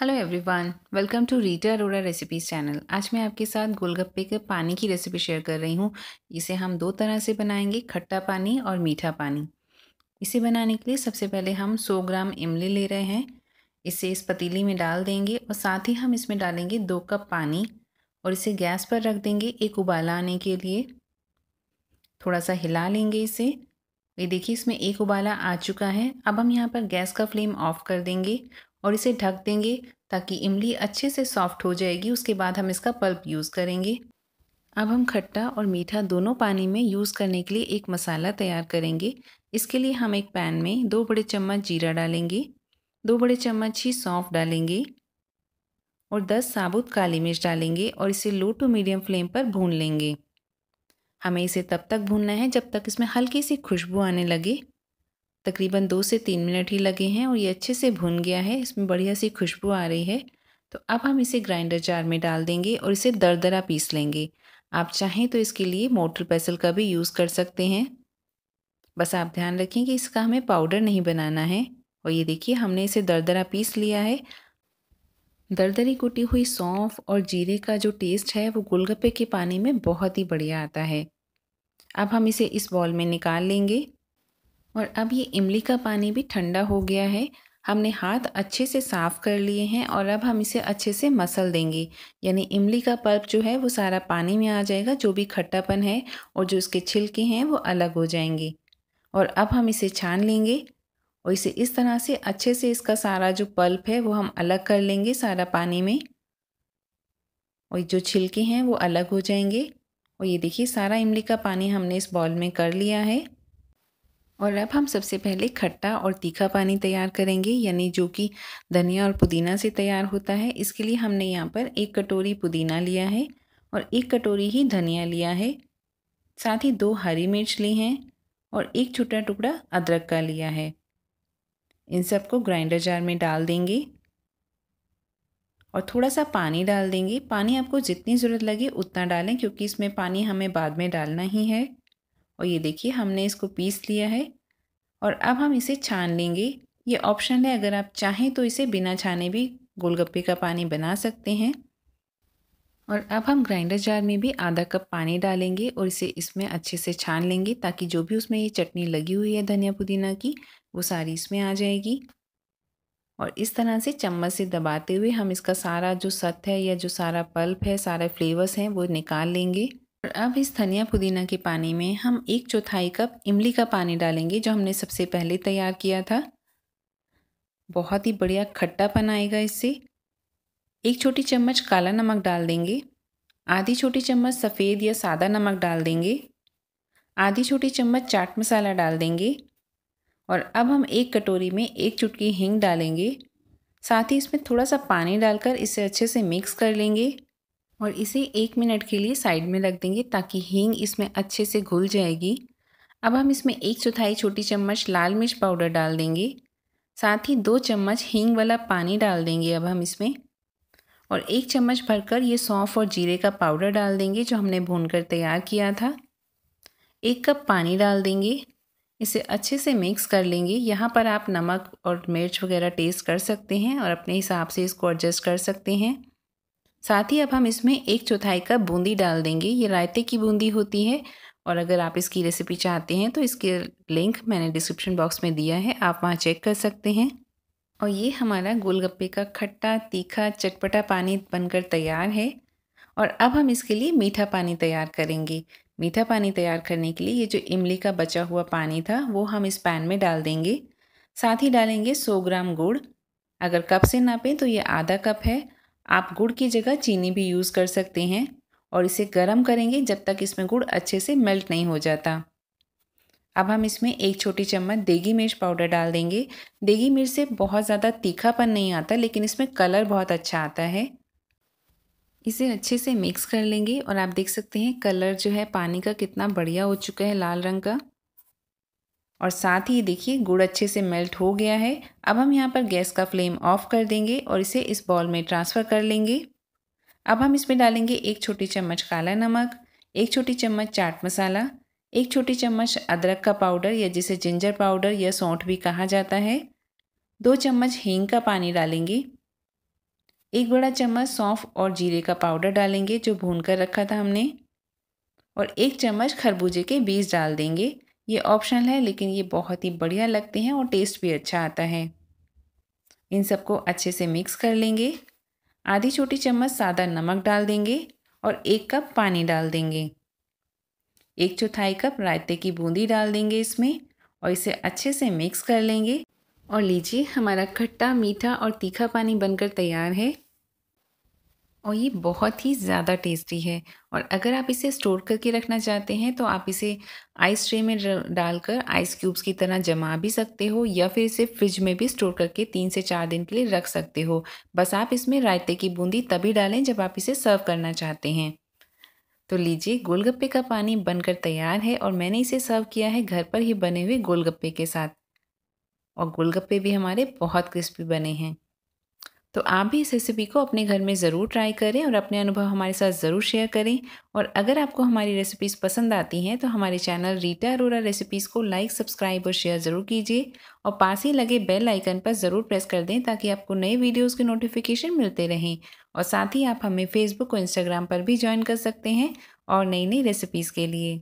hello everyone welcome to Rita Arora recipes channel आज मैं आपके साथ गोलगप्पे के पानी की रेसिपी शेयर कर रही हूँ इसे हम दो तरह से बनाएंगे खट्टा पानी और मीठा पानी इसे बनाने के लिए सबसे पहले हम 100 ग्राम इमली ले रहे हैं इसे इस पतीली में डाल देंगे और साथ ही हम इसमें डालेंगे दो कप पानी और इसे गैस पर रख देंगे एक उबाल आने के लिए थोड़ा सा हिला लेंगे इसे ये देखिए इसमें एक उबाला आ चुका है अब हम यहाँ पर गैस का फ्लेम ऑफ कर देंगे और इसे ढक देंगे ताकि इमली अच्छे से सॉफ्ट हो जाएगी उसके बाद हम इसका पल्प यूज़ करेंगे अब हम खट्टा और मीठा दोनों पानी में यूज़ करने के लिए एक मसाला तैयार करेंगे इसके लिए हम एक पैन में दो बड़े चम्मच जीरा डालेंगे दो बड़े चम्मच ही सौंफ डालेंगे और दस साबुत काली मिर्च डालेंगे और इसे लो टू मीडियम फ्लेम पर भून लेंगे हमें इसे तब तक भूनना है जब तक इसमें हल्की सी खुशबू आने लगे तकरीबन दो से तीन मिनट ही लगे हैं और ये अच्छे से भुन गया है इसमें बढ़िया सी खुशबू आ रही है तो अब हम इसे ग्राइंडर जार में डाल देंगे और इसे दरदरा पीस लेंगे आप चाहें तो इसके लिए मोटर पेसल का भी यूज़ कर सकते हैं बस आप ध्यान रखें कि इसका हमें पाउडर नहीं बनाना है और ये देखिए हमने इसे दरदरा पीस लिया है दरदरी कुटी हुई सौंफ और जीरे का जो टेस्ट है वो गोलगप्पे के पानी में बहुत ही बढ़िया आता है अब हम इसे इस बॉल में निकाल लेंगे और अब ये इमली का पानी भी ठंडा हो गया है हमने हाथ अच्छे से साफ़ कर लिए हैं और अब हम इसे अच्छे से मसल देंगे यानी इमली का पल्प जो है वो सारा पानी में आ जाएगा जो भी खट्टापन है और जो उसके छिलके हैं वो अलग हो जाएंगे और अब हम इसे छान लेंगे और इसे इस तरह से अच्छे से इसका सारा जो पल्प है वो हम अलग कर लेंगे सारा पानी में और जो छिलके हैं वो अलग हो जाएंगे और ये देखिए सारा इमली का पानी हमने इस बॉल में कर लिया है और अब हम सबसे पहले खट्टा और तीखा पानी तैयार करेंगे यानी जो कि धनिया और पुदीना से तैयार होता है इसके लिए हमने यहाँ पर एक कटोरी पुदीना लिया है और एक कटोरी ही धनिया लिया है साथ ही दो हरी मिर्च ली हैं और एक छोटा टुकड़ा अदरक का लिया है इन सबको ग्राइंडर जार में डाल देंगे और थोड़ा सा पानी डाल देंगे पानी आपको जितनी ज़रूरत लगे उतना डालें क्योंकि इसमें पानी हमें बाद में डालना ही है और ये देखिए हमने इसको पीस लिया है और अब हम इसे छान लेंगे ये ऑप्शन है अगर आप चाहें तो इसे बिना छाने भी गोलगप्पे का पानी बना सकते हैं और अब हम ग्राइंडर जार में भी आधा कप पानी डालेंगे और इसे इसमें अच्छे से छान लेंगे ताकि जो भी उसमें ये चटनी लगी हुई है धनिया पुदीना की वो सारी इसमें आ जाएगी और इस तरह से चम्मच से दबाते हुए हम इसका सारा जो सत है या जो सारा पल्प है सारा फ्लेवर्स हैं वो निकाल लेंगे और अब इस धनिया पुदीना के पानी में हम एक चौथाई कप इमली का पानी डालेंगे जो हमने सबसे पहले तैयार किया था बहुत ही बढ़िया खट्टापन आएगा इससे एक छोटी चम्मच काला नमक डाल देंगे आधी छोटी चम्मच सफ़ेद या सादा नमक डाल देंगे आधी छोटी चम्मच चाट मसाला डाल देंगे और अब हम एक कटोरी में एक चुटकी हींग डालेंगे साथ ही इसमें थोड़ा सा पानी डालकर इसे अच्छे से मिक्स कर लेंगे और इसे एक मिनट के लिए साइड में रख देंगे ताकि हींग इसमें अच्छे से घुल जाएगी अब हम इसमें एक चौथाई छोटी चम्मच लाल मिर्च पाउडर डाल देंगे साथ ही दो चम्मच हींग वाला पानी डाल देंगे अब हम इसमें और एक चम्मच भरकर ये सौंफ और जीरे का पाउडर डाल देंगे जो हमने भूनकर तैयार किया था एक कप पानी डाल देंगे इसे अच्छे से मिक्स कर लेंगे यहाँ पर आप नमक और मिर्च वगैरह टेस्ट कर सकते हैं और अपने हिसाब से इसको एडजस्ट कर सकते हैं साथ ही अब हम इसमें एक चौथाई कप बूंदी डाल देंगे ये रायते की बूंदी होती है और अगर आप इसकी रेसिपी चाहते हैं तो इसके लिंक मैंने डिस्क्रिप्शन बॉक्स में दिया है आप वहाँ चेक कर सकते हैं और ये हमारा गोलगप्पे का खट्टा तीखा चटपटा पानी बनकर तैयार है और अब हम इसके लिए मीठा पानी तैयार करेंगे मीठा पानी तैयार करने के लिए ये जो इमली का बचा हुआ पानी था वो हम इस पैन में डाल देंगे साथ ही डालेंगे 100 ग्राम गुड़ अगर कप से नापें तो ये आधा कप है आप गुड़ की जगह चीनी भी यूज़ कर सकते हैं और इसे गर्म करेंगे जब तक इसमें गुड़ अच्छे से मेल्ट नहीं हो जाता अब हम इसमें एक छोटी चम्मच देगी मिर्च पाउडर डाल देंगे देगी मिर्च से बहुत ज़्यादा तीखापन नहीं आता लेकिन इसमें कलर बहुत अच्छा आता है इसे अच्छे से मिक्स कर लेंगे और आप देख सकते हैं कलर जो है पानी का कितना बढ़िया हो चुका है लाल रंग का और साथ ही देखिए गुड़ अच्छे से मेल्ट हो गया है अब हम यहाँ पर गैस का फ्लेम ऑफ कर देंगे और इसे इस बॉल में ट्रांसफ़र कर लेंगे अब हम इसमें डालेंगे एक छोटी चम्मच काला नमक एक छोटी चम्मच चाट मसाला एक छोटी चम्मच अदरक का पाउडर या जिसे जिंजर पाउडर या सौंठ भी कहा जाता है दो चम्मच हींग का पानी डालेंगे एक बड़ा चम्मच सौंफ और जीरे का पाउडर डालेंगे जो भून कर रखा था हमने और एक चम्मच खरबूजे के बीज डाल देंगे ये ऑप्शनल है लेकिन ये बहुत ही बढ़िया लगते हैं और टेस्ट भी अच्छा आता है इन सबको अच्छे से मिक्स कर लेंगे आधी छोटी चम्मच सादा नमक डाल देंगे और एक कप पानी डाल देंगे एक चौथाई कप रायते की बूंदी डाल देंगे इसमें और इसे अच्छे से मिक्स कर लेंगे और लीजिए हमारा खट्टा मीठा और तीखा पानी बनकर तैयार है और ये बहुत ही ज़्यादा टेस्टी है और अगर आप इसे स्टोर करके रखना चाहते हैं तो आप इसे आइस ट्रे में डालकर आइस क्यूब्स की तरह जमा भी सकते हो या फिर इसे फ्रिज में भी स्टोर करके तीन से चार दिन के लिए रख सकते हो बस आप इसमें रायते की बूंदी तभी डालें जब आप इसे सर्व करना चाहते हैं तो लीजिए गोलगप्पे का पानी बनकर तैयार है और मैंने इसे सर्व किया है घर पर ही बने हुए गोलगप्पे के साथ और गोलगप्पे भी हमारे बहुत क्रिस्पी बने हैं तो आप भी इस रेसिपी को अपने घर में ज़रूर ट्राई करें और अपने अनुभव हमारे साथ ज़रूर शेयर करें और अगर आपको हमारी रेसिपीज़ पसंद आती हैं तो हमारे चैनल रीटा अरोरा रेसिपीज़ को लाइक सब्सक्राइब और शेयर ज़रूर कीजिए और पास ही लगे बेल आइकन पर ज़रूर प्रेस कर दें ताकि आपको नए वीडियोज़ के नोटिफिकेशन मिलते रहें और साथ ही आप हमें फेसबुक और इंस्टाग्राम पर भी ज्वाइन कर सकते हैं और नई नई रेसिपीज़ के लिए